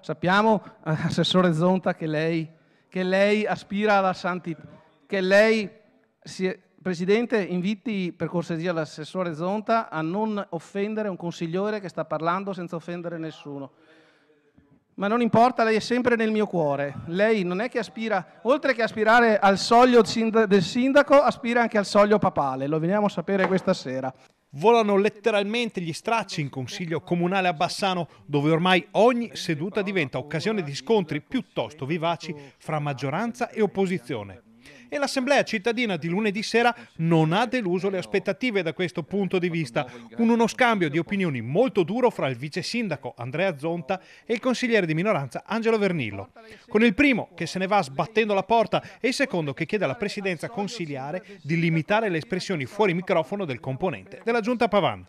Sappiamo, eh, Assessore Zonta, che lei, che lei aspira alla santità, che lei, si, Presidente, inviti per cortesia l'Assessore Zonta a non offendere un consigliere che sta parlando senza offendere nessuno. Ma non importa, lei è sempre nel mio cuore. Lei non è che aspira, oltre che aspirare al soglio del sindaco, aspira anche al soglio papale. Lo veniamo a sapere questa sera. Volano letteralmente gli stracci in consiglio comunale a Bassano, dove ormai ogni seduta diventa occasione di scontri piuttosto vivaci fra maggioranza e opposizione e l'assemblea cittadina di lunedì sera non ha deluso le aspettative da questo punto di vista, con uno scambio di opinioni molto duro fra il vice sindaco Andrea Zonta e il consigliere di minoranza Angelo Vernillo, con il primo che se ne va sbattendo la porta e il secondo che chiede alla presidenza consiliare di limitare le espressioni fuori microfono del componente della giunta Pavan.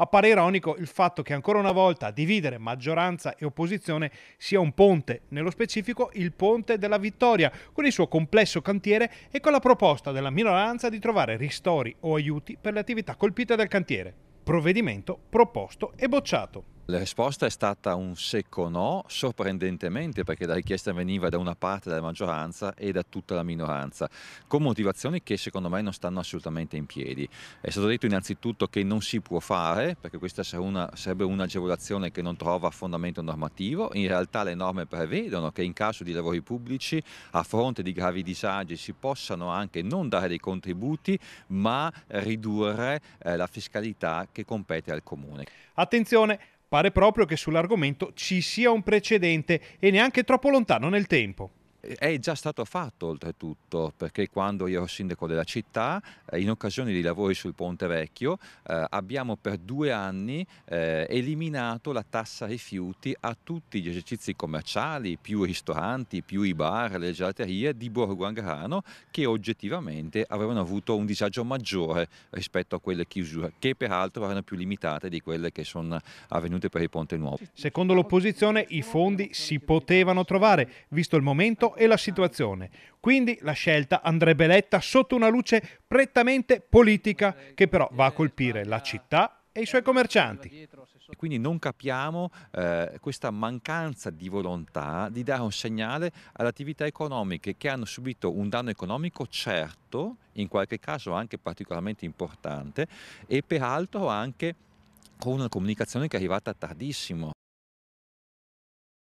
Appare ironico il fatto che ancora una volta dividere maggioranza e opposizione sia un ponte, nello specifico il ponte della vittoria, con il suo complesso cantiere e con la proposta della minoranza di trovare ristori o aiuti per le attività colpite dal cantiere. Provvedimento proposto e bocciato. La risposta è stata un secco no, sorprendentemente perché la richiesta veniva da una parte della maggioranza e da tutta la minoranza, con motivazioni che secondo me non stanno assolutamente in piedi. È stato detto innanzitutto che non si può fare, perché questa sarebbe un'agevolazione che non trova fondamento normativo, in realtà le norme prevedono che in caso di lavori pubblici a fronte di gravi disagi si possano anche non dare dei contributi ma ridurre eh, la fiscalità che compete al comune. Attenzione! Pare proprio che sull'argomento ci sia un precedente e neanche troppo lontano nel tempo è già stato fatto oltretutto perché quando io ero sindaco della città eh, in occasione dei lavori sul ponte vecchio eh, abbiamo per due anni eh, eliminato la tassa rifiuti a tutti gli esercizi commerciali più i ristoranti più i bar le gelaterie di Borgo Angarano che oggettivamente avevano avuto un disagio maggiore rispetto a quelle chiusure che peraltro erano più limitate di quelle che sono avvenute per il ponte nuovo secondo l'opposizione i fondi si potevano trovare visto il momento momento e la situazione. Quindi la scelta andrebbe letta sotto una luce prettamente politica che però va a colpire la città e i suoi commercianti. E quindi non capiamo eh, questa mancanza di volontà di dare un segnale alle attività economiche che hanno subito un danno economico certo, in qualche caso anche particolarmente importante, e peraltro anche con una comunicazione che è arrivata tardissimo.